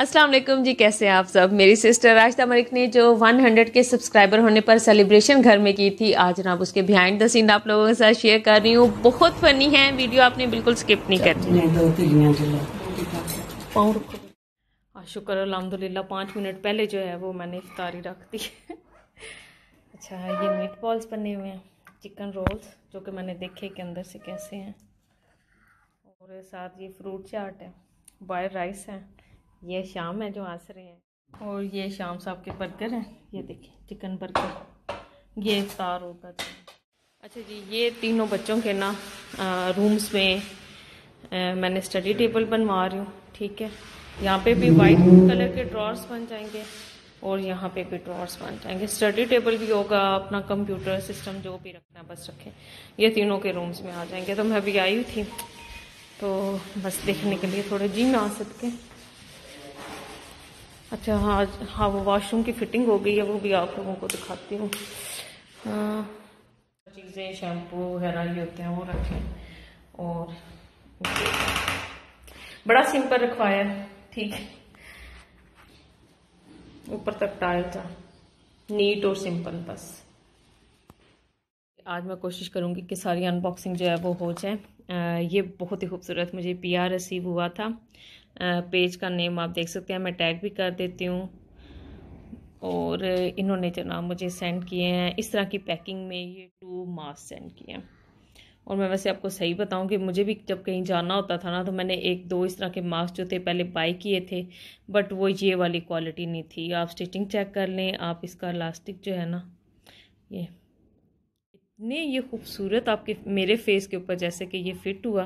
असलम जी कैसे हैं आप सब मेरी सिस्टर राशिदा मलिक ने जो 100 के सब्सक्राइबर होने पर सेलिब्रेशन घर में की थी आज ना उसके बिहाइंड द सीन आप लोगों के साथ शेयर कर रही हूँ बहुत फनी है वीडियो आपने बिल्कुल स्किप नहीं करनी दी हाँ, शुक्र अलहमदिल्ला पाँच मिनट पहले जो है वो मैंने इफ्तारी रख दी अच्छा ये मीट बॉल्स बने हुए हैं चिकन रोल्स जो कि मैंने देखे के अंदर से कैसे हैं और साथ ये फ्रूट चाट है बॉयल राइस है ये शाम है जो रहे हैं और ये शाम साहब के बर्गर हैं ये देखिए चिकन बर्गर ये इफ्तार होगा अच्छा जी ये तीनों बच्चों के ना रूम्स में आ, मैंने स्टडी टेबल बनवा रही हूँ ठीक है यहाँ पे भी वाइट कलर के ड्रॉर्स बन जाएंगे और यहाँ पे भी ड्रॉर्स बन जाएंगे स्टडी टेबल भी होगा अपना कंप्यूटर सिस्टम जो भी रखना है बस रखें ये तीनों के रूम्स में आ जाएंगे तो मैं अभी आई हुई थी तो बस देखने के लिए थोड़े जी में आ सकते अच्छा हाँ हाँ वो वॉशरूम की फिटिंग हो गई है वो भी आप लोगों को दिखाती हूँ हाँ। चीज़ें शैम्पू वगैरह ये होते हैं वो रखें और बड़ा सिंपल रखवाया ठीक ऊपर तक टाइल था नीट और सिंपल बस आज मैं कोशिश करूँगी कि सारी अनबॉक्सिंग जो है वो हो जाए ये बहुत ही खूबसूरत मुझे पीआर रिसीव हुआ था पेज का नेम आप देख सकते हैं मैं टैग भी कर देती हूँ और इन्होंने जनाब मुझे सेंड किए हैं इस तरह की पैकिंग में ये टू मास्क सेंड किए हैं और मैं वैसे आपको सही बताऊं कि मुझे भी जब कहीं जाना होता था ना तो मैंने एक दो इस तरह के मास्क जो थे पहले बाई किए थे बट वो ये वाली क्वालिटी नहीं थी आप स्टिचिंग चेक कर लें आप इसका इलास्टिक जो है ना ये इतने ये खूबसूरत आपके मेरे फेस के ऊपर जैसे कि ये फिट हुआ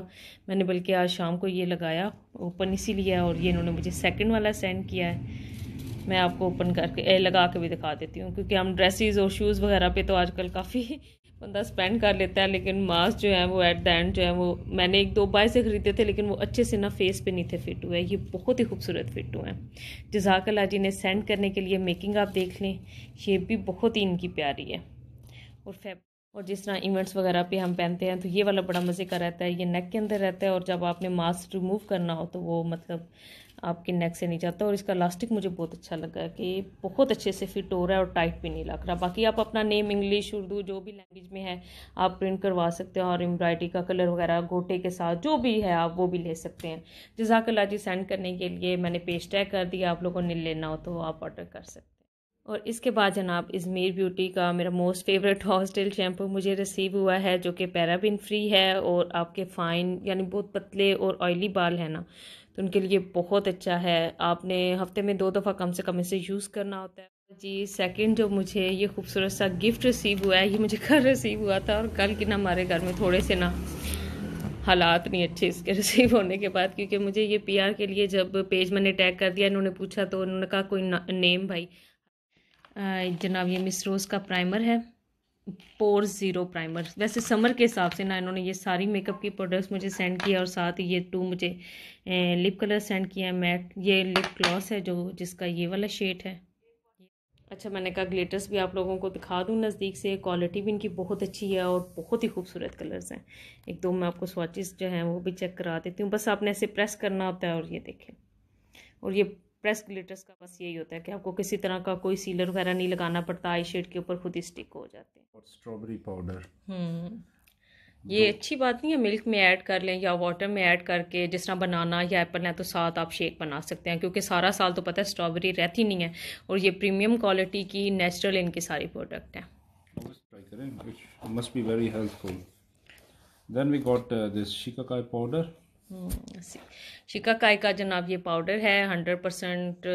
मैंने बल्कि आज शाम को ये लगाया ओपन इसीलिए और ये इन्होंने मुझे सेकंड वाला सेंड किया है मैं आपको ओपन करके ए, लगा के भी दिखा देती हूँ क्योंकि हम ड्रेसेस और शूज़ वगैरह पे तो आजकल काफ़ी बंदा स्पेंड कर लेता है लेकिन मास्क जो है वो एट द एंड जो है वो मैंने एक दो बाय से ख़रीदे थे लेकिन वो अच्छे से ना फेस पे नहीं थे फिट हुए ये बहुत ही खूबसूरत फिट हुए हैं जजाकला जी ने सेंड करने के लिए मेकिंग आप देख लें ये भी बहुत ही इनकी प्यारी है और फैब और जिस तरह इवेंट्स वगैरह पे हम पहनते हैं तो ये वाला बड़ा मज़े का रहता है ये नेक के अंदर रहता है और जब आपने मास्क रिमूव करना हो तो वो मतलब आपके नेक से नहीं जाता और इसका लास्टिक मुझे बहुत अच्छा लगा कि बहुत अच्छे से फिट हो रहा है और टाइट भी नहीं लग रहा बाकी आप अपना नेम इंग्लिश उर्दू जो भी लैंग्वेज में है आप प्रिंट करवा सकते हैं और एम्ब्रॉयडरी का कलर वगैरह गोटे के साथ जो भी है आप वो भी ले सकते हैं जजाकल्ला जी सेंड करने के लिए मैंने पेज टैग कर दिया आप लोगों ने लेना हो तो आप ऑर्डर कर सकते हैं और इसके बाद जनाब इज़मीर ब्यूटी का मेरा मोस्ट फेवरेट हॉस्टेल शैम्पू मुझे रिसीव हुआ है जो कि पैराबिन फ्री है और आपके फ़ाइन यानी बहुत पतले और ऑयली बाल हैं ना तो उनके लिए बहुत अच्छा है आपने हफ्ते में दो दफ़ा कम से कम इसे यूज़ करना होता है जी सेकंड जो मुझे ये खूबसूरत सा गिफ्ट रिसीव हुआ है ये मुझे कल रिसीव हुआ था और कल कि ना हमारे घर में थोड़े से ना हालात नहीं अच्छे इसके रिसीव होने के बाद क्योंकि मुझे ये पीआर के लिए जब पेज मैंने टैग कर दिया इन्होंने पूछा तो उन्होंने कहा कोई नेम भाई जनाब ये मिस रोज़ का प्राइमर है पोर ज़ीरो प्राइमर वैसे समर के हिसाब से ना इन्होंने ये सारी मेकअप की प्रोडक्ट्स मुझे सेंड किया और साथ ही ये टू मुझे लिप कलर सेंड किया मैट ये लिप क्लॉस है जो जिसका ये वाला शेड है अच्छा मैंने कहा ग्लिटर्स भी आप लोगों को दिखा दूँ नज़दीक से क्वालिटी भी इनकी बहुत अच्छी है और बहुत ही खूबसूरत कलर्स हैं एक दो मैं आपको स्वाचेस जो हैं वो भी चेक करा देती हूँ बस आपने ऐसे प्रेस करना होता है और ये देखें और ये प्रेस ग्लिटर्स का बस यही होता है कि आपको किसी तरह का कोई सीलर वगैरह नहीं लगाना पड़ता आई शेड के ऊपर खुद ही स्टिक हो जाते हैं और स्ट्रॉबेरी हम्म। पाउडर ये अच्छी बात नहीं है मिल्क में ऐड कर लें या वाटर में ऐड करके जिस तरह बनाना या एप्पल है तो साथ आप शेक बना सकते हैं क्योंकि सारा साल तो पता है स्ट्रॉबेरी रहती नहीं है और ये प्रीमियम क्वालिटी की नेचुरल इनके सारे प्रोडक्ट हैं must be very helpful then we got uh, this shikakai powder हम्म, काय का जनाब ये पाउडर है हंड्रेड परसेंट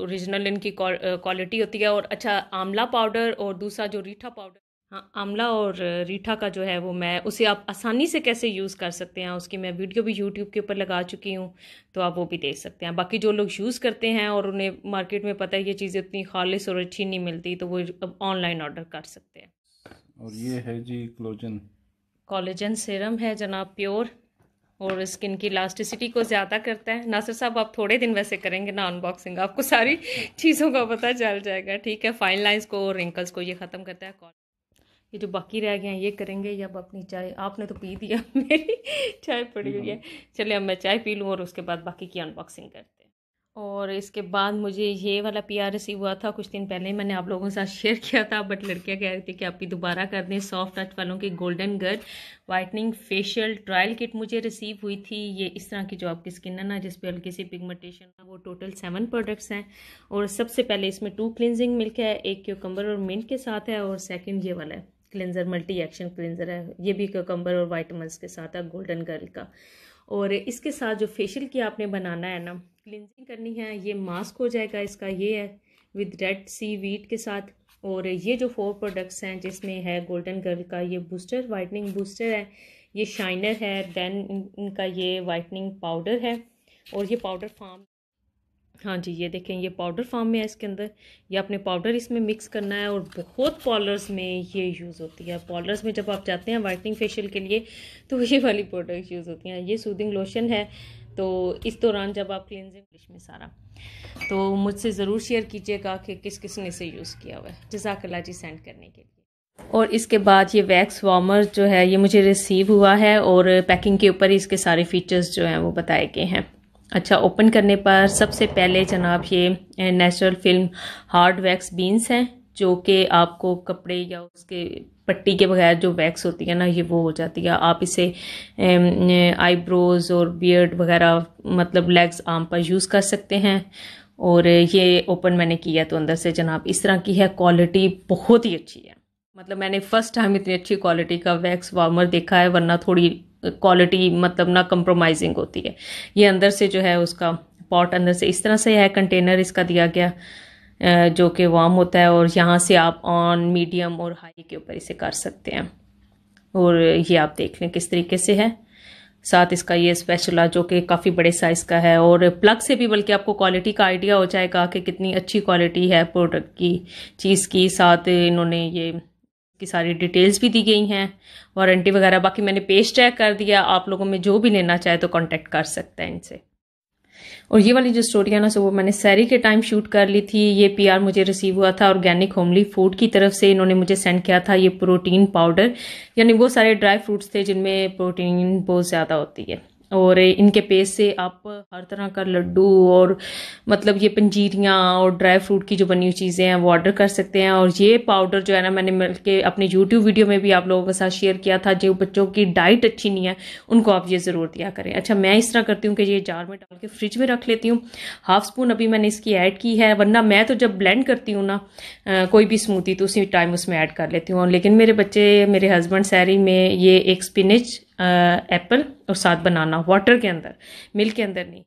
औरिजिनल इनकी क्वालिटी uh, होती है और अच्छा आंवला पाउडर और दूसरा जो रीठा पाउडर हाँ आमला और uh, रीठा का जो है वो मैं उसे आप आसानी से कैसे यूज़ कर सकते हैं उसकी मैं वीडियो भी यूट्यूब के ऊपर लगा चुकी हूँ तो आप वो भी देख सकते हैं बाकी जो लोग यूज़ करते हैं और उन्हें मार्केट में पता है ये चीज़ें इतनी खालिश और अच्छी नहीं मिलती तो वो अब ऑनलाइन ऑर्डर कर सकते हैं और ये है जी क्लोजन कॉलेजन सिरम है जनाब प्योर और स्किन की इलास्टिसिटी को ज़्यादा करता है नासिर साहब आप थोड़े दिन वैसे करेंगे ना अनबॉक्सिंग आपको सारी चीज़ों का पता चल जाएगा ठीक है फाइन लाइंस को और रिंकल्स को ये ख़त्म करता है ये जो बाकी रह गए हैं ये करेंगे या अब अपनी चाय आपने तो पी दिया मेरी चाय पड़ी हुई है हाँ। चलिए अब मैं चाय पी लूँ और उसके बाद बाकी की अनबॉक्सिंग करती और इसके बाद मुझे ये वाला पी आर रिसीव हुआ था कुछ दिन पहले मैंने आप लोगों के साथ शेयर किया था बट लड़कियाँ कह रही थी कि आप भी दोबारा कर दें सॉफ्ट टच वालों की गोल्डन गर्ड वाइटनिंग फेशियल ट्रायल किट मुझे रिसीव हुई थी ये इस तरह की जो आपकी स्किन है ना जिसपे हल्की सी पिगमेंटेशन है वो टोटल सेवन प्रोडक्ट्स हैं और सबसे पहले इसमें टू क्लिनजिंग मिल्क है एक क्यूकम्बर और मिंट के साथ है और सेकेंड ये वाला है क्लिनजर मल्टी एक्शन क्लिनजर है ये भी क्यूकम्बर और वाइटमस के साथ है गोल्डन गर्ल का और इसके साथ जो फेशियल की आपने बनाना है ना क्लिनजिंग करनी है ये मास्क हो जाएगा इसका ये है विद रेड सी वीट के साथ और ये जो फोर प्रोडक्ट्स हैं जिसमें है गोल्डन गर्ल का ये बूस्टर वाइटनिंग बूस्टर है ये शाइनर है देन इनका ये वाइटनिंग पाउडर है और ये पाउडर फार्म हाँ जी ये देखें ये पाउडर फॉर्म में है इसके अंदर ये आपने पाउडर इसमें मिक्स करना है और बहुत पॉलर्स में ये यूज़ होती है पॉलर्स में जब आप जाते हैं वाइटनिंग फेशियल के लिए तो ये वाली प्रोडक्ट यूज़ होती हैं ये सूदिंग लोशन है तो इस दौरान जब आप क्लिनजिंग डिश में सारा तो मुझसे ज़रूर शेयर कीजिएगा कि किस किस ने इसे यूज़ किया हुआ है जजाकला जी सेंड करने के लिए और इसके बाद ये वैक्स वार्मर जो है ये मुझे रिसीव हुआ है और पैकिंग के ऊपर ही इसके सारे फीचर्स जो हैं वो बताए गए हैं अच्छा ओपन करने पर सबसे पहले जनाब ये natural film hard wax beans हैं जो कि आपको कपड़े या उसके पट्टी के बगैर जो वैक्स होती है ना ये वो हो जाती है आप इसे आईब्रोज और बियर्ड वगैरह मतलब लेग्स आम पर यूज़ कर सकते हैं और ये ओपन मैंने किया तो अंदर से जनाब इस तरह की है क्वालिटी बहुत ही अच्छी है मतलब मैंने फ़र्स्ट टाइम इतनी अच्छी क्वालिटी का वैक्स वार्मर देखा है वरना थोड़ी क्वालिटी मतलब ना कंप्रोमाइजिंग होती है ये अंदर से जो है उसका पॉट अंदर से इस तरह से है कंटेनर इसका दिया गया जो कि वार्म होता है और यहाँ से आप ऑन मीडियम और हाई के ऊपर इसे कर सकते हैं और ये आप देख लें किस तरीके से है साथ इसका ये स्पेशला जो कि काफ़ी बड़े साइज़ का है और प्लग से भी बल्कि आपको क्वालिटी का आइडिया हो जाएगा कि कितनी अच्छी क्वालिटी है प्रोडक्ट की चीज़ की साथ इन्होंने ये की सारी डिटेल्स भी दी गई हैं वारंटी वगैरह बाकी मैंने पेज चेक कर दिया आप लोगों में जो भी लेना चाहे तो कॉन्टेक्ट कर सकते हैं इनसे और ये वाली जो स्टोरी है ना सो वो मैंने सैरी के टाइम शूट कर ली थी ये पीआर मुझे रिसीव हुआ था ऑर्गेनिक होमली फूड की तरफ से इन्होंने मुझे सेंड किया था ये प्रोटीन पाउडर यानी वो सारे ड्राई फ्रूट्स थे जिनमें प्रोटीन बहुत ज़्यादा होती है और इनके पेस्ट से आप हर तरह का लड्डू और मतलब ये पंजीरियाँ और ड्राई फ्रूट की जो बनी हुई चीज़ें हैं वो ऑर्डर कर सकते हैं और ये पाउडर जो है ना मैंने मिल के अपने यूट्यूब वीडियो में भी आप लोगों के साथ शेयर किया था जो बच्चों की डाइट अच्छी नहीं है उनको आप ये ज़रूर दिया करें अच्छा मैं इस तरह करती हूँ कि ये जार में डाल के फ्रिज में रख लेती हूँ हाफ स्पून अभी मैंने इसकी ऐड की है वरना मैं तो जब ब्लेंड करती हूँ ना कोई भी स्मूदी तो उसी टाइम उसमें ऐड कर लेती हूँ लेकिन मेरे बच्चे मेरे हस्बैंड सैरी में ये एक स्पिनिच एप्पल और साथ बनाना वाटर के अंदर मिल्क के अंदर नहीं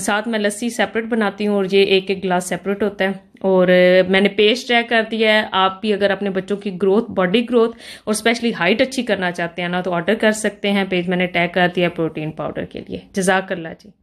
साथ मैं लस्सी सेपरेट बनाती हूँ और ये एक एक ग्लास सेपरेट होता है और मैंने पेज ट्रैक कर दिया है आप भी अगर अपने बच्चों की ग्रोथ बॉडी ग्रोथ और स्पेशली हाइट अच्छी करना चाहते हैं ना तो ऑर्डर कर सकते हैं पेज मैंने ट्रैक कर दिया प्रोटीन पाउडर के लिए जजाक जजाकल्ला जी